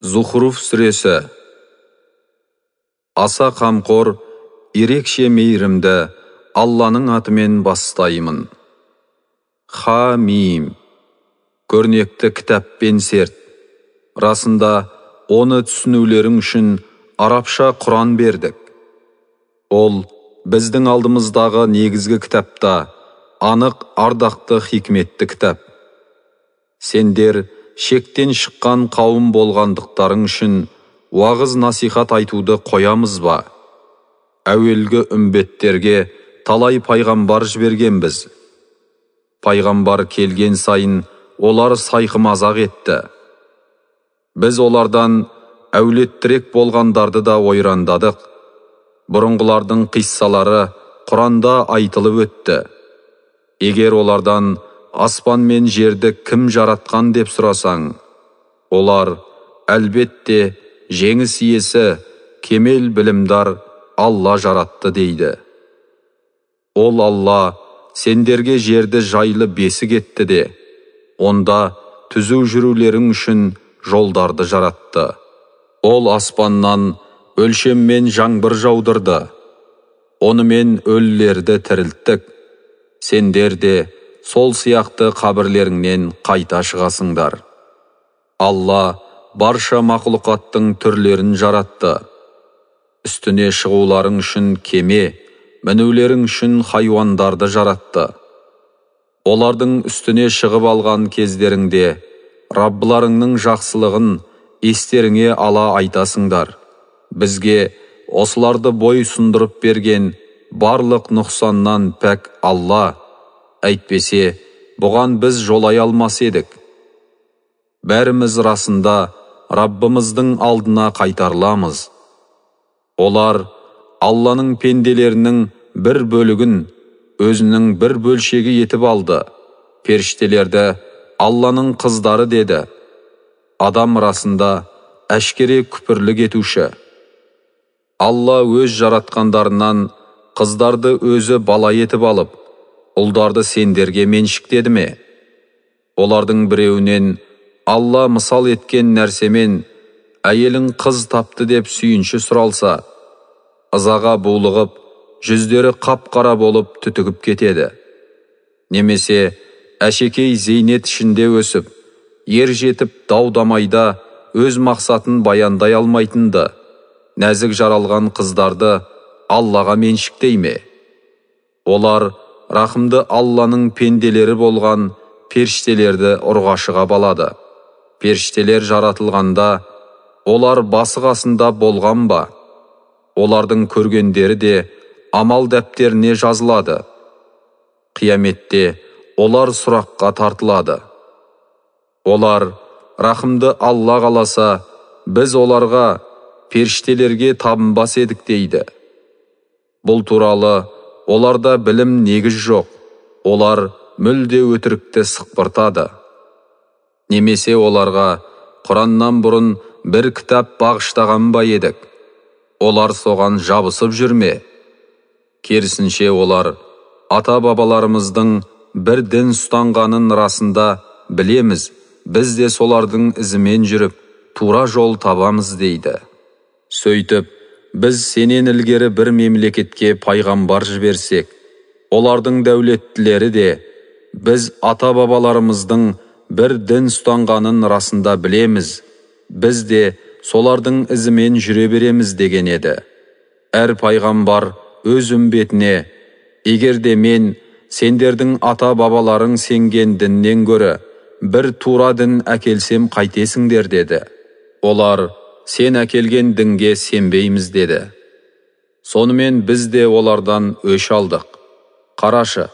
зухруф сүресі аса қамқор ерекше мейірімді алланың атымен бастаймын хамим көрнекті кітаппен серт расында оны түсінулерің үшін арабша құран бердік ол біздің алдымыздағы негізгі кітапта анық ардақты хикметті кітап сендер шектен шыққан қауым болғандықтарың үшін уағыз насихат айтуды қоямыз ба әуелгі үмбеттерге талай пайғамбар жібергенбіз пайғамбар келген сайын олар мазақ етті біз олардан әулеттірек болғандарды да ойрандадық бұрынғылардың қиссалары құранда айтылып өтті егер олардан аспан мен жерді кім жаратқан деп сұрасаң олар әлбетте жеңіс иесі кемел білімдар алла жаратты дейді ол алла сендерге жерді жайлы бесік етті де онда түзу жүрулерің үшін жолдарды жаратты ол аспаннан өлшеммен жаңбыр жаудырды онымен өлілерді тірілттік сендер де сол сияқты қабірлеріңнен қайта шығасыңдар алла барша мақұлықаттың түрлерін жаратты үстіне шығуларың үшін кеме мінулерің үшін хайуандарды жаратты олардың үстіне шығып алған кездеріңде раббыларыңның жақсылығын естеріңе ала айтасыңдар бізге осыларды бой сындырып берген барлық нұқсаннан пәк алла әйтпесе бұған біз жолай алмас едік бәріміз расында раббымыздың алдына қайтарыламыз олар алланың пенделерінің бір бөлігін өзінің бір бөлшегі етіп алды періштелерді алланың қыздары деді адам расында әшкере күпірлік етуші алла өз жаратқандарынан қыздарды өзі бала етіп алып ұлдарды сендерге меншіктеді ме олардың біреуінен алла мысал еткен нәрсемен әйелің қыз тапты деп сүйінші сұралса ызаға булығып жүздері қап қара болып түтігіп кетеді немесе әшекей зейнет ішінде өсіп ер жетіп дау дамайда өз мақсатын баяндай алмайтынды нәзік жаралған қыздарды аллаға меншіктей ме олар рақымды алланың пенделері болған періштелерді ұрғашыға балады періштелер жаратылғанда олар басы қасында болған ба олардың көргендері де амал дәптеріне жазылады қияметте олар сұраққа тартылады олар рақымды алла қаласа біз оларға періштелерге табынбас едік дейді бұл туралы оларда білім негіз жоқ олар мүлде өтірікті сықпыртады немесе оларға құраннан бұрын бір кітап бағыштаған ба едік олар соған жабысып жүрме. керісінше олар ата бабаларымыздың бір дін ұстанғанын расында білеміз біз де солардың ізімен жүріп тура жол табамыз дейді сөйтіп біз сенен ілгері бір мемлекетке пайғамбар жіберсек олардың дәулеттілері де біз ата бабаларымыздың бір дін ұстанғанын расында білеміз біз де солардың ізімен жүре береміз деген еді әр пайғамбар өз үмбетіне егер де мен сендердің ата бабаларың сенген діннен гөрі бір тура дін әкелсем қайтесіңдер деді олар сен әкелген дінге сенбейміз деді сонымен біз де олардан өш алдық қарашы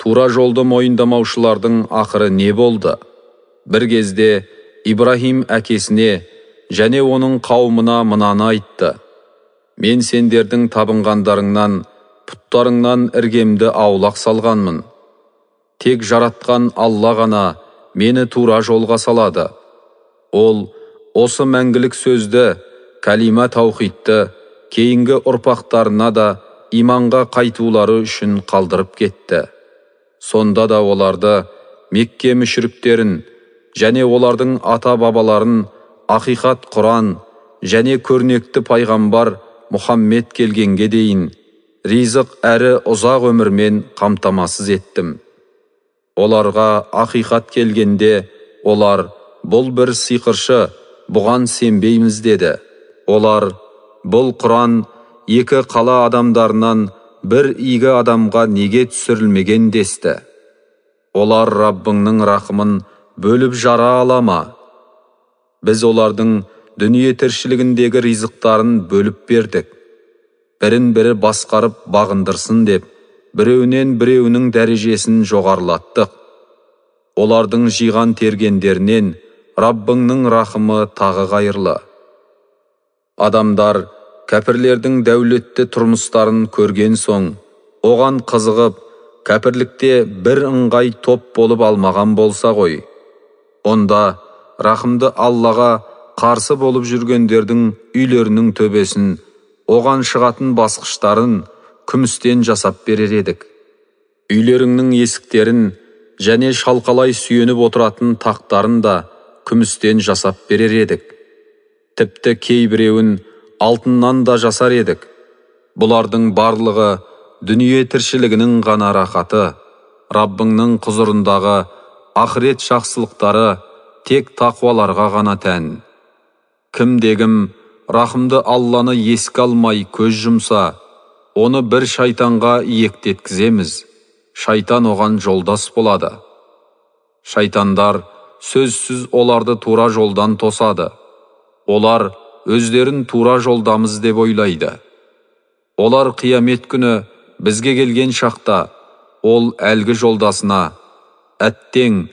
тура жолды мойындамаушылардың ақыры не болды бір кезде ибраһим әкесіне және оның қауымына мынаны айтты мен сендердің табынғандарыңнан пұттарыңнан іргемді аулақ салғанмын тек жаратқан алла ғана мені тура жолға салады ол осы мәңгілік сөзді кәлима таухидты кейінгі ұрпақтарына да иманға қайтулары үшін қалдырып кетті сонда да оларды мекке мүшіріктерін және олардың ата бабаларын ақиқат құран және көрнекті пайғамбар мұхаммед келгенге дейін ризық әрі ұзақ өмірмен қамтамасыз еттім оларға ақиқат келгенде олар бұл бір сиқыршы бұған сенбейміз деді олар бұл құран екі қала адамдарынан бір игі адамға неге түсірілмеген десті олар раббыңның рақымын бөліп жара ала ма біз олардың дүние тіршілігіндегі ризықтарын бөліп бердік бірін бірі басқарып бағындырсын деп біреуінен біреуінің дәрежесін жоғарылаттық олардың жиған тергендерінен раббыңның рақымы тағы қайырлы адамдар кәпірлердің дәулетті тұрмыстарын көрген соң оған қызығып кәпірлікте бір ыңғай топ болып алмаған болса ғой онда рақымды аллаға қарсы болып жүргендердің үйлерінің төбесін оған шығатын басқыштарын күмістен жасап берер едік үйлеріңнің есіктерін және шалқалай сүйеніп отыратын тақтарын да күмістен жасап берер едік тіпті кейбіреуін алтыннан да жасар едік бұлардың барлығы дүние тіршілігінің ғана рахаты раббыңның құзырындағы ақырет жақсылықтары тек тақуаларға ғана тән кімдегім рахымды алланы еске алмай көз жұмса оны бір шайтанға иектеткіземіз шайтан оған жолдас болады шайтандар сөзсіз оларды тура жолдан тосады олар өздерін тура жолдамыз деп ойлайды олар қиямет күні бізге келген шақта ол әлгі жолдасына әттең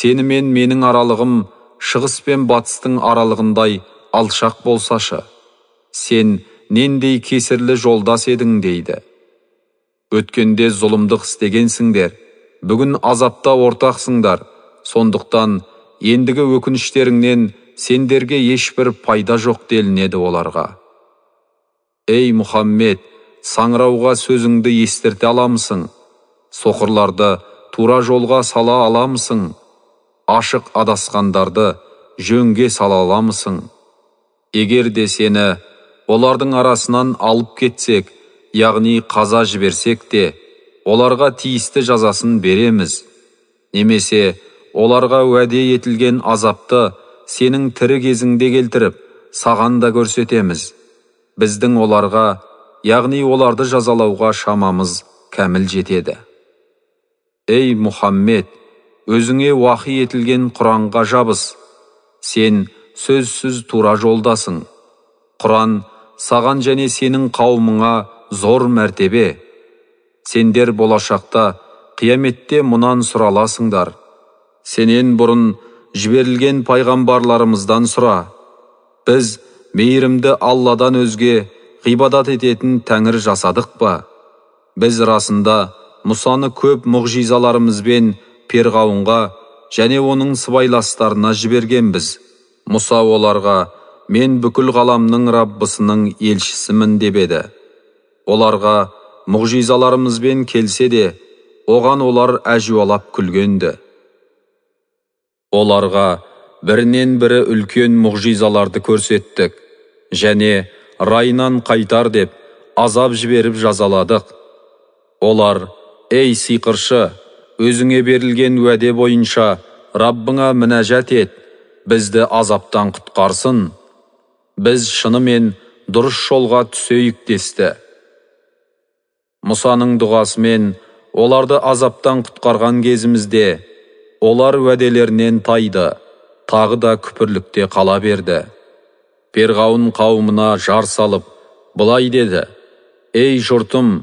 сені мен менің аралығым шығыс пен батыстың аралығындай алшақ болсашы сен нендей кесірлі жолдас едің дейді өткенде зұлымдық істегенсіңдер бүгін азапта ортақсыңдар сондықтан ендігі өкініштеріңнен сендерге ешбір пайда жоқ делінеді оларға ей мұхаммед саңырауға сөзіңді естірте аламысың соқырларды тура жолға сала аламысың ашық адасқандарды жөнге сала аламысың егер де сені олардың арасынан алып кетсек яғни қаза жіберсек те оларға тиісті жазасын береміз немесе оларға уәде етілген азапты сенің тірі кезіңде келтіріп саған да көрсетеміз біздің оларға яғни оларды жазалауға шамамыз кәміл жетеді Эй, мұхаммед өзіңе уақи етілген құранға жабыс сен сөзсіз тура жолдасың құран саған және сенің қауымыңа зор мәртебе сендер болашақта қияметте мұнан сұраласыңдар сенен бұрын жіберілген пайғамбарларымыздан сұра біз мейірімді алладан өзге ғибадат ететін тәңір жасадық па біз расында мұсаны көп мұғжизаларымызбен перғауынға және оның сыбайластарына жібергенбіз мұса оларға мен бүкіл ғаламның раббысының елшісімін деп еді оларға мұғжизаларымызбен келсе де оған олар әжуалап күлгенді оларға бірінен бірі үлкен мұғжизаларды көрсеттік және райынан қайтар деп азап жіберіп жазаладық олар ей сиқыршы өзіңе берілген уәде бойынша раббыңа мінәжат ет бізді азаптан құтқарсын біз шынымен дұрыс жолға түсейік десті мұсаның дұғасымен оларды азаптан құтқарған кезімізде олар уәделерінен тайды тағы да күпірлікте қала берді перғауын қауымына жар салып былай деді ей жұртым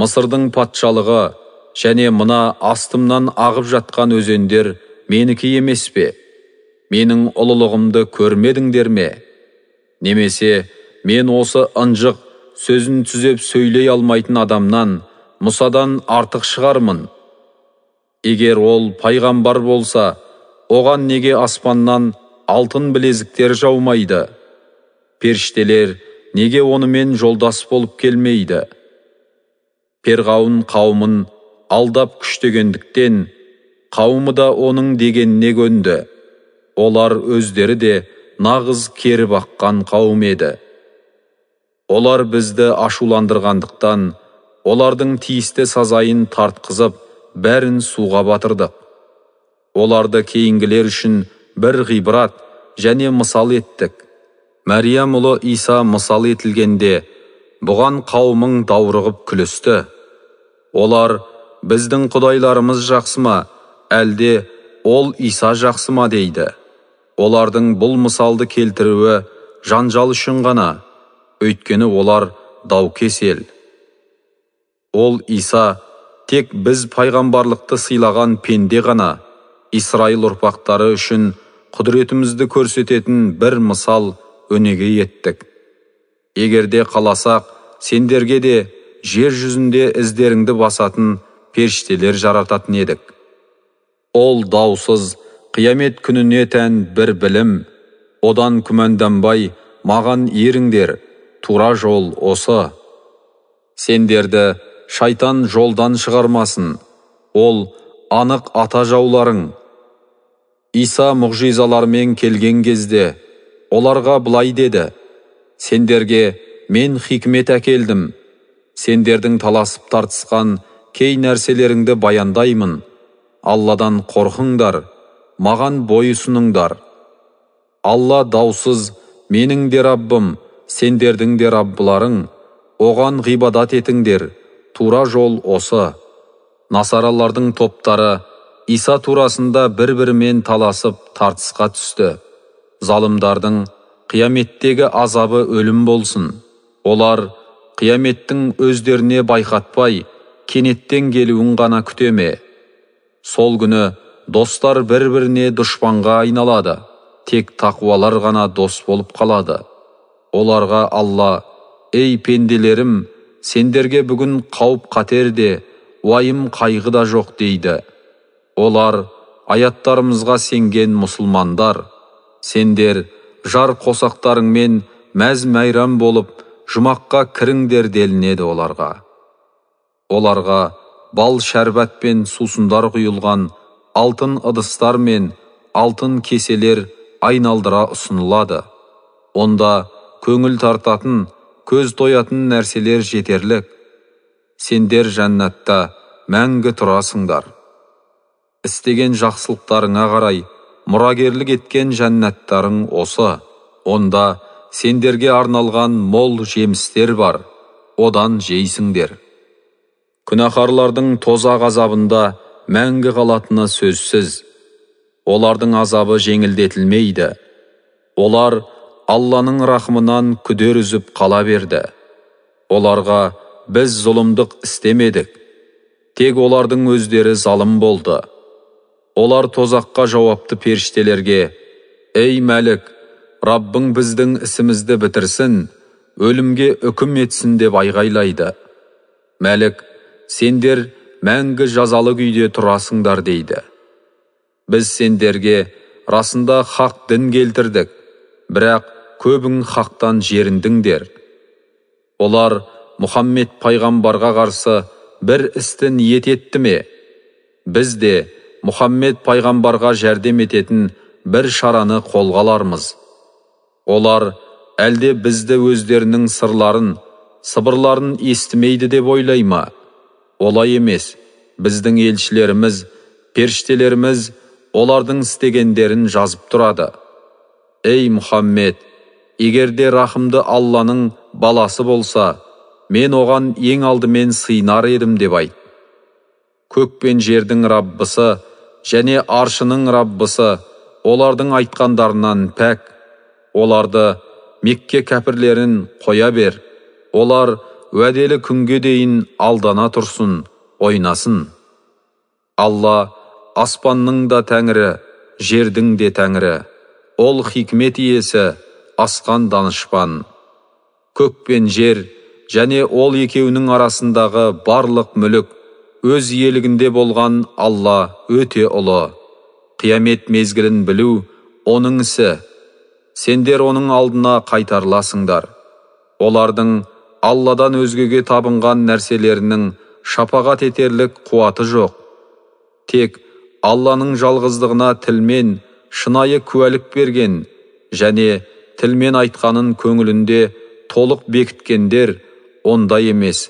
мысырдың патшалығы және мына астымнан ағып жатқан өзендер менікі емес пе менің ұлылығымды көрмедіңдер ме немесе мен осы ынжық сөзін түзеп сөйлей алмайтын адамнан мұсадан артық шығармын егер ол пайғамбар болса оған неге аспаннан алтын білезіктер жаумайды періштелер неге онымен жолдас болып келмейді перғауын қауымын алдап күштегендіктен қауымы да оның дегеніне көнді олар өздері де нағыз кері баққан қауым еді олар бізді ашуландырғандықтан олардың тиісті сазайын тартқызып бәрін суға батырдық оларды кейінгілер үшін бір ғибрат және мысал еттік мәриям ұлы иса мысал етілгенде бұған қауымың даурығып күлісті олар біздің құдайларымыз жақсы ма әлде ол иса жақсы ма дейді олардың бұл мысалды келтіруі жанжал үшін ғана өйткені олар дау кесел. ол иса тек біз пайғамбарлықты сыйлаған пенде ғана исраил ұрпақтары үшін құдіретімізді көрсететін бір мысал өнеге еттік егерде қаласақ сендерге де жер жүзінде іздеріңді басатын періштелер жарататын едік ол даусыз қиямет күніне тән бір білім одан күмәнданбай маған еріңдер тура жол осы сендерді шайтан жолдан шығармасын ол анық ата жауларың иса мұғжизалармен келген кезде оларға былай деді сендерге мен хикмет әкелдім сендердің таласып тартысқан кей нәрселеріңді баяндаймын алладан қорқыңдар маған бойысыныңдар. алла даусыз менің де раббым сендердің де раббыларың оған ғибадат етіңдер тура жол осы насаралардың топтары иса турасында бір бірімен таласып тартысқа түсті залымдардың қияметтегі азабы өлім болсын олар қияметтің өздеріне байқатпай кенеттен келуін ғана күтеме сол күні достар бір біріне дұшпанға айналады тек тақуалар ғана дос болып қалады оларға алла ей пенделерім сендерге бүгін қауіп қатер де уайым қайғы да жоқ дейді олар аяттарымызға сенген мұсылмандар сендер жар қосақтарыңмен мәз мәйрам болып жұмаққа кіріңдер делінеді оларға оларға бал шәрбат пен сусындар құйылған алтын ыдыстар мен алтын кеселер айналдыра ұсынылады онда көңіл тартатын көз тоятын нәрселер жетерлік сендер жәннатта мәңгі тұрасыңдар істеген жақсылықтарыңа қарай мұрагерлік еткен жәннаттарың осы онда сендерге арналған мол жемістер бар одан жейсіңдер күнәһарлардың тозақ азабында мәңгі қалатыны сөзсіз олардың азабы жеңілдетілмейді олар алланың рахымынан күдер үзіп қала берді оларға біз зұлымдық істемедік тек олардың өздері залым болды олар тозаққа жауапты періштелерге ей мәлік раббың біздің ісімізді бітірсін өлімге үкім етсін деп айғайлайды мәлік сендер мәңгі жазалы күйде тұрасыңдар дейді біз сендерге расында хақ дін келтірдік бірақ көбің хақтан жеріндіңдер олар мұхаммед пайғамбарға қарсы бір істі ниет етті ме біз де мұхаммед пайғамбарға жәрдем ететін бір шараны қолға алармыз олар әлде бізді өздерінің сырларын сыбырларын естімейді деп ойлай ма олай емес біздің елшілеріміз періштелеріміз олардың істегендерін жазып тұрады Эй, мұхаммед егер де рахымды алланың баласы болса мен оған ең алдымен сыйнар едім деп айт көк пен жердің раббысы және аршының раббысы олардың айтқандарынан пәк оларды мекке кәпірлерін қоя бер олар уәделі күнге дейін алдана тұрсын ойнасын алла аспанның да тәңірі жердің де тәңірі ол хикмет иесі асқан данышпан көк пен жер және ол екеуінің арасындағы барлық мүлік өз иелігінде болған алла өте ұлы қиямет мезгілін білу оның ісі сендер оның алдына қайтарыласыңдар олардың алладан өзгеге табынған нәрселерінің шапағат етерлік қуаты жоқ тек алланың жалғыздығына тілмен шынайы куәлік берген және тілмен айтқанын көңілінде толық бекіткендер ондай емес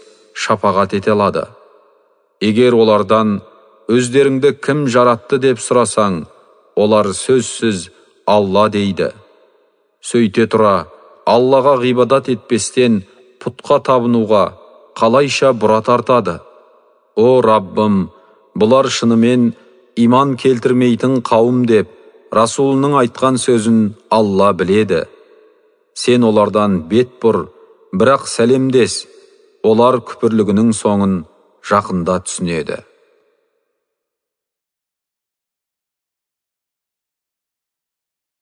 шапағат ете алады егер олардан өздеріңді кім жаратты деп сұрасаң олар сөзсіз алла дейді сөйте тұра аллаға ғибадат етпестен пұтқа табынуға қалайша бұра тартады о раббым бұлар шынымен иман келтірмейтін қауым деп расулының айтқан сөзін алла біледі сен олардан бет бұр бірақ сәлемдес олар күпірлігінің соңын жақында түсінеді